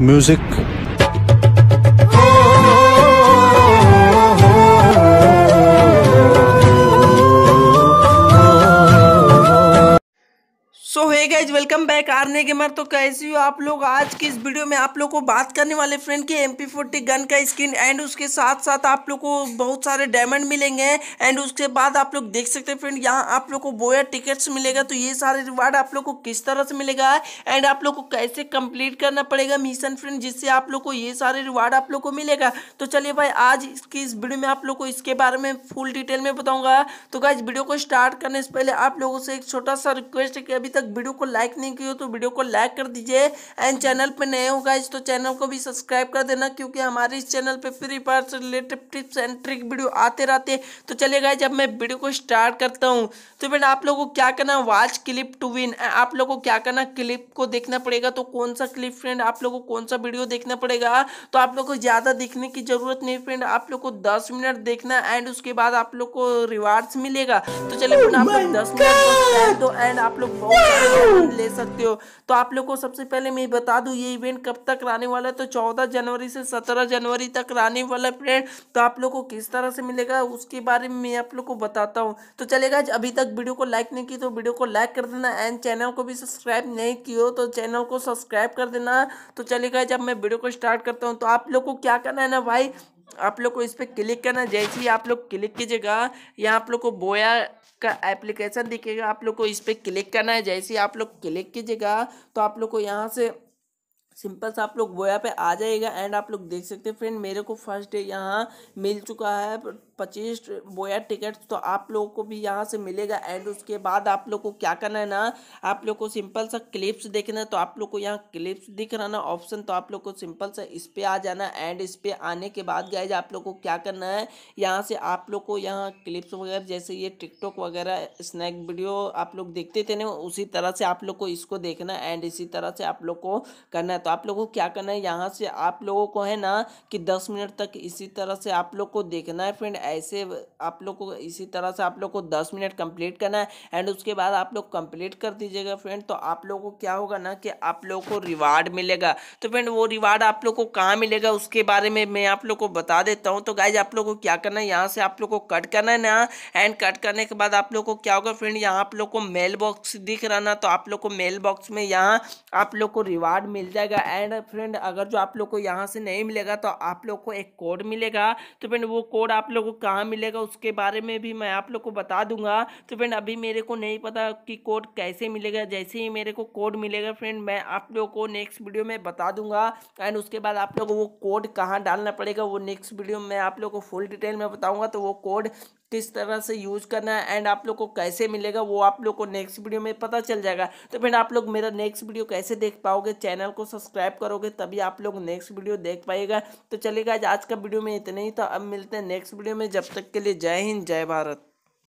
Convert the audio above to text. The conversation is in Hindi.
music गाइज वेलकम बैक आरने गेमर तो कैसी हो आप लोग आज की इस वीडियो में आप लोग को बात करने वाले फ्रेंड के एम पी गन का स्किन एंड उसके साथ साथ आप लोग को बहुत सारे डायमंड मिलेंगे एंड उसके बाद आप लोग देख सकते हैं फ्रेंड यहाँ आप लोग को बोया टिकट्स मिलेगा तो ये सारे रिवार्ड आप लोग को किस तरह से मिलेगा एंड आप लोग को कैसे कंप्लीट करना पड़ेगा मिशन फ्रेंड जिससे आप लोग को ये सारे रिवार्ड आप लोग को मिलेगा तो चलिए भाई आज की इस वीडियो में आप लोग को इसके बारे में फुल डिटेल में बताऊँगा तो गाइज वीडियो को स्टार्ट करने से पहले आप लोगों से एक छोटा सा रिक्वेस्ट है कि अभी तक वीडियो को लाइक नहीं किया तो वीडियो को लाइक कर दीजिए एंड चैनल पर नए होगा इस तो चैनल को भी सब्सक्राइब कर देना क्योंकि हमारे इस चैनल पर फ्री फायर से related tips and trick video आते रहते तो चलेगा जब मैं वीडियो को स्टार्ट करता हूँ तो फिर आप लोगों को क्या करना वॉच क्लिप टू विन आप लोगों को क्या करना क्लिप को देखना पड़ेगा तो कौन सा क्लिप फ्रेंड आप लोगों को कौन सा वीडियो देखना पड़ेगा तो आप लोगों को ज़्यादा देखने की ज़रूरत नहीं फ्रेंड आप लोग को दस मिनट देखना एंड उसके बाद आप लोग को रिवार्ड्स मिलेगा तो चलिए फ्रेंड आप लोग दस मिनट तो एंड आप लोग बहुत ले सकते हो तो आप लोग को सबसे पहले मैं बता दूँ ये इवेंट कब तक रहने वाला है तो चौदह जनवरी से सत्रह जनवरी तक रहने वाला फ्रेंड तो आप लोग को किस तरह से मिलेगा उसके बारे में मैं आप लोग को बताता हूँ तो चलेगा अभी तक वीडियो को लाइक नहीं की तो वीडियो को लाइक कर देना एंड चैनल को भी सब्सक्राइब नहीं की तो चैनल को सब्सक्राइब कर देना तो चलेगा जब मैं वीडियो को स्टार्ट करता हूँ तो आप लोग को क्या करना है ना भाई आप लोग को इस पर क्लिक करना जैसे ही आप लोग क्लिक कीजिएगा यहाँ आप लोग को बोया का एप्लीकेशन दिखेगा आप लोग को इस पर क्लिक करना है जैसे ही आप लोग क्लिक कीजिएगा तो आप लोग को यहाँ से सिंपल सा आप लोग बोया पे आ जाएगा एंड आप लोग देख सकते हैं फ्रेंड मेरे को फर्स्ट डे यहाँ मिल चुका है पच्चीस बोया टिकट तो आप लोगों को भी यहाँ से मिलेगा एंड उसके बाद आप लोग को क्या करना है ना आप लोग को सिंपल सा क्लिप्स देखना है तो आप लोग को यहाँ क्लिप्स दिख रहा ना ऑप्शन तो आप लोग को सिंपल सा इस पर आ जाना एंड इस पर आने के बाद गाइज आप लोग को क्या करना है यहाँ से आप लोग को यहाँ क्लिप्स वगैरह जैसे ये टिकटॉक वगैरह स्नैक वीडियो आप लोग देखते थे ना उसी तरह से आप लोग को इसको देखना एंड इसी तरह से आप लोग को करना तो आप लोगों को क्या करना है यहाँ से आप लोगों को है ना कि दस मिनट तक इसी तरह से आप लोग को देखना है फ्रेंड ऐसे आप लोग को इसी तरह से आप लोग को दस मिनट कंप्लीट करना है एंड उसके बाद आप लोग कंप्लीट कर दीजिएगा फ्रेंड तो आप लोगों को क्या होगा ना कि आप लोगों को रिवार्ड मिलेगा तो फ्रेंड वो रिवार्ड आप लोग को कहाँ मिलेगा उसके बारे में मैं आप लोग को बता देता हूँ तो गाइज आप लोग को क्या करना है यहाँ से आप लोग को कट करना है ना एंड कट करने के बाद आप लोग को क्या होगा फ्रेंड यहाँ आप लोग को मेल बॉक्स दिख रहा ना तो आप लोग को मेल बॉक्स में यहाँ आप लोग को रिवार्ड मिल जाएगा जाएगा एंड फ्रेंड अगर जो आप लोग को यहाँ से नहीं मिलेगा तो आप लोग को एक कोड मिलेगा तो फ्रेंड वो कोड आप लोग को कहाँ मिलेगा उसके बारे में भी मैं आप लोग को बता दूंगा तो फ्रेंड अभी मेरे को नहीं पता कि कोड कैसे मिलेगा जैसे ही मेरे को कोड मिलेगा फ्रेंड मैं आप लोग को नेक्स्ट वीडियो में बता दूंगा एंड उसके बाद आप लोग को वो कोड कहाँ डालना पड़ेगा वो नेक्स्ट वीडियो में आप लोग को फुल डिटेल में बताऊँगा तो वो कोड किस तरह से यूज करना है एंड आप लोग को कैसे मिलेगा वो आप लोग को नेक्स्ट वीडियो में पता चल जाएगा तो फिर आप लोग मेरा नेक्स्ट वीडियो कैसे देख पाओगे चैनल को सब्सक्राइब करोगे तभी आप लोग नेक्स्ट वीडियो देख पाएगा तो चलेगा आज का वीडियो में इतना ही तो अब मिलते हैं नेक्स्ट वीडियो में जब तक के लिए जय हिंद जय भारत